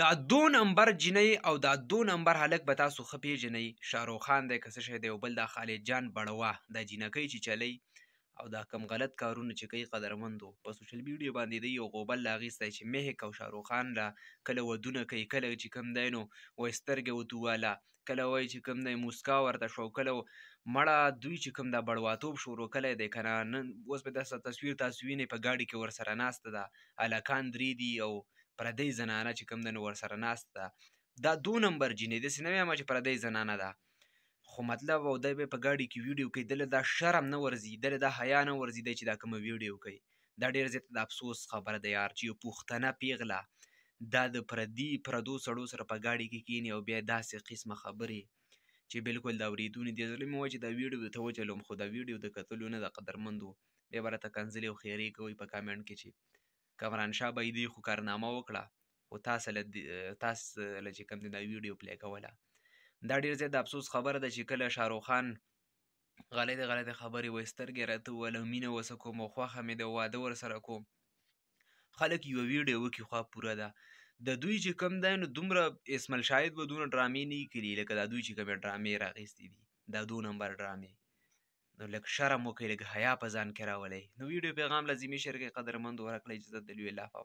دا دو نمبر جنۍ او دا دو نمبر هلک به تاسو ښه پیژنئ شاروخ خان دی که څه شی دی او بل دا خالد جان بړوه دا جینکۍ چې چلی او دا کم غلط کارونه چې کوي قدرمندو په سوشل میډیا باندې دی یو غوبل لاغیستی چې مهک او شاروخ خان له کله ودونه کوي کله چې کم دی نو وایي سترګې وتواله کله وایي چې کم دی موسکا ورته شو کله مړه دوی چې کم دا بړواتوب شروع کلی دی که نه نن اوس به داسې تصویر تاسو وینئ په ګاډي کې ورسره ناسته ده هلکان درې دي او پردۍ زنانه چې کوم ده نو ورسره ناست ده دا دو نمبر جینۍ داسې نه وایم چې پردۍ زنانه ده خو مطلب او دی به په ګاډي کې ویډیو کوي دله دا شرم نه ورځي دله دا حیا نه ورځي دی چې دا کومه ویډیو کوي دا ډېر زیات د افسوس خبره ده یار چې یو پوښتنه پیغله دا د پردي پردو سړو سره په ګاډي کې کینی او بیا داسې قسمه خبرې چې بالکل دا اورېدونې دي زړه مې چې دا ویډیو ته وچلوم خو دا ویډیو د کتلو نه د قدرمندو بیا به راته کنځلې او خیرې کوي په کامنټ کې چې کمرانشاه به دوی خو کارنامه وکړه خو تاسو له تاسو له چې کوم دی دا ویډیو پلی کوله دا ډیر زیات د افسوس خبره ده چې کله شاروخ خان غلطې غلطې خبرې وایي سترګې راته وویل مینه وسه کوم او خوښه مې د واده ورسره کوم خلک یوه ویډیو وکړي خوا پوره ده د دوی چې کم دی نو دومره اسمل شاید به دونه ډرامې نه کړي لکه دا دوی چې کومې ډرامې راغیستې دي دا دو نمبر ډرامې نو لږ شرم وکړئ لږ حیا په ځان کې راولئ نو ویډیو پیغام لازمي شریکې قدرمند ورکړئ چې زه د لوی الله په